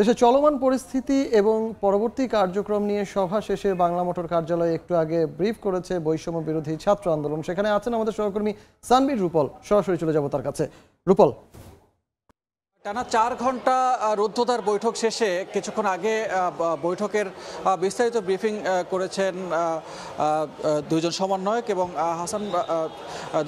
দেশে চলমান পরিস্থিতি এবং পরবর্তী কার্যক্রম নিয়ে সভা শেষে বাংলা মোটর কার্যালয়ে একটু আগে ব্রিফ করেছে বৈষম্য বিরোধী ছাত্র আন্দোলন সেখানে আছেন আমাদের সহকর্মী সানবীর রূপল সরাসরি চলে যাব তার কাছে রূপল টানা চার ঘন্টা রুদ্ধতার বৈঠক শেষে কিছুক্ষণ আগে বৈঠকের বিস্তারিত ব্রিফিং করেছেন দুজন সমন্বয়ক এবং হাসান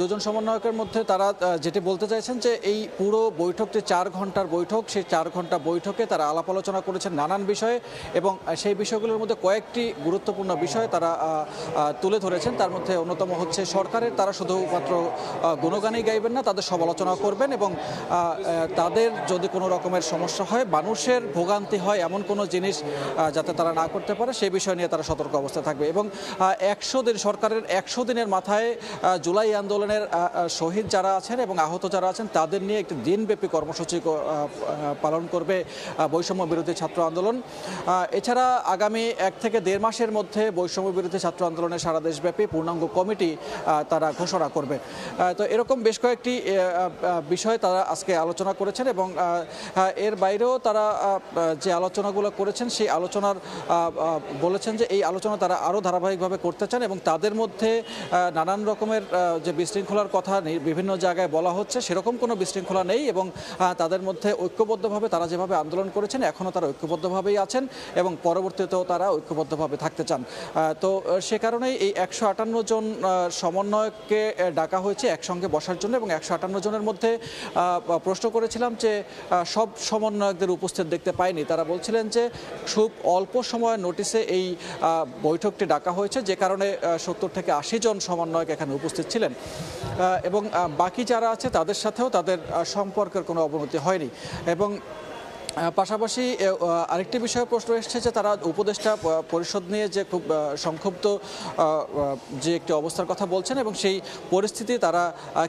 দুজন সমন্বয়কের মধ্যে তারা যেটি বলতে চাইছেন যে এই পুরো বৈঠক যে চার ঘন্টার বৈঠক সেই চার ঘন্টা বৈঠকে তারা আলাপ আলোচনা করেছেন নানান বিষয়ে এবং সেই বিষয়গুলোর মধ্যে কয়েকটি গুরুত্বপূর্ণ বিষয় তারা তুলে ধরেছেন তার মধ্যে অন্যতম হচ্ছে সরকারের তারা শুধুমাত্র গুণগানেই গাইবেন না তাদের সমালোচনা করবেন এবং তাদের যদি কোনো রকমের সমস্যা হয় মানুষের ভোগান্তি হয় এমন কোনো জিনিস যাতে তারা না করতে পারে সেই বিষয় নিয়ে তারা সতর্ক অবস্থায় থাকবে এবং একশো দিন সরকারের একশো দিনের মাথায় জুলাই আন্দোলনের শহীদ যারা আছেন এবং আহত যারা আছেন তাদের নিয়ে একটি দিনব্যাপী কর্মসূচি পালন করবে বৈষম্য বিরোধী ছাত্র আন্দোলন এছাড়া আগামী এক থেকে দেড় মাসের মধ্যে বৈষম্য বিরোধী ছাত্র আন্দোলনের সারা দেশব্যাপী পূর্ণাঙ্গ কমিটি তারা ঘোষণা করবে তো এরকম বেশ কয়েকটি বিষয় তারা আজকে আলোচনা করেছেন এবং এর বাইরেও তারা যে আলোচনাগুলো করেছেন সেই আলোচনার বলেছেন যে এই আলোচনা তারা আরও ধারাবাহিকভাবে করতে চান এবং তাদের মধ্যে নানান রকমের যে বিশৃঙ্খলার কথা বিভিন্ন জায়গায় বলা হচ্ছে সেরকম কোনো বিশৃঙ্খলা নেই এবং তাদের মধ্যে ঐক্যবদ্ধভাবে তারা যেভাবে আন্দোলন করেছেন এখনও তারা ঐক্যবদ্ধভাবেই আছেন এবং পরবর্তীতেও তারা ঐক্যবদ্ধভাবে থাকতে চান তো সে কারণেই এই একশো আটান্ন জন সমন্বয়ককে ডাকা হয়েছে একসঙ্গে বসার জন্য এবং একশো আটান্ন জনের মধ্যে প্রশ্ন করেছিলাম যে সব সমন্বয়কদের উপস্থিত দেখতে পাইনি তারা বলছিলেন যে খুব অল্প সময়ের নোটিসে এই বৈঠকটি ডাকা হয়েছে যে কারণে সত্তর থেকে আশি জন সমন্বয়ক এখানে উপস্থিত ছিলেন এবং বাকি যারা আছে তাদের সাথেও তাদের সম্পর্কের কোনো অবনতি হয়নি এবং পাশাপাশি আরেকটি বিষয়ে প্রশ্ন এসেছে যে তারা উপদেষ্টা পরিষদ নিয়ে যে খুব সংক্ষুব্ধ যে একটি অবস্থার কথা বলছেন এবং সেই পরিস্থিতি তারা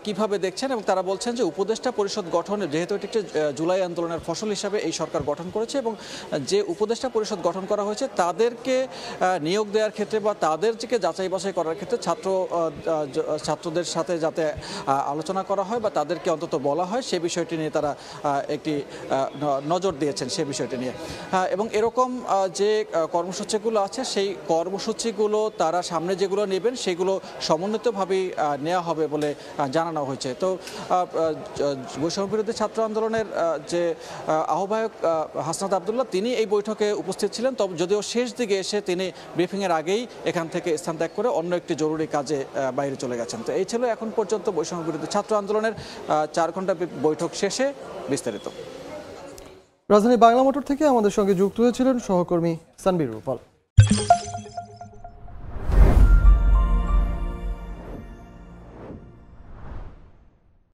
কিভাবে দেখছেন এবং তারা বলছেন যে উপদেষ্টা পরিষদ গঠন যেহেতু এটি একটি জুলাই আন্দোলনের ফসল হিসাবে এই সরকার গঠন করেছে এবং যে উপদেষ্টা পরিষদ গঠন করা হয়েছে তাদেরকে নিয়োগ দেওয়ার ক্ষেত্রে বা তাদেরকে যাচাই বাছাই করার ক্ষেত্রে ছাত্র ছাত্রদের সাথে যাতে আলোচনা করা হয় বা তাদেরকে অন্তত বলা হয় সে বিষয়টি নিয়ে তারা একটি নজর দিয়েছেন সে বিষয়টি নিয়ে হ্যাঁ, এবং এরকম যে কর্মসূচিগুলো আছে সেই কর্মসূচিগুলো তারা সামনে যেগুলো নেবেন সেগুলো সমন্বিতভাবেই নেওয়া হবে বলে জানানো হয়েছে তো বৈষম্যবিরোধী ছাত্র আন্দোলনের যে আহ্বায়ক হাসনাত আবদুল্লাহ তিনি এই বৈঠকে উপস্থিত ছিলেন তবে যদিও শেষ দিকে এসে তিনি ব্রিফিংয়ের আগেই এখান থেকে স্থান ত্যাগ করে অন্য একটি জরুরি কাজে বাইরে চলে গেছেন তো এই ছিল এখন পর্যন্ত বৈষম্যবিরোধী ছাত্র আন্দোলনের চার ঘন্টা বৈঠক শেষে বিস্তারিত রাজধানী বাংলা মোটর থেকে আমাদের সঙ্গে যুক্ত হয়েছিলেন সহকর্মী সানবীর রূপাল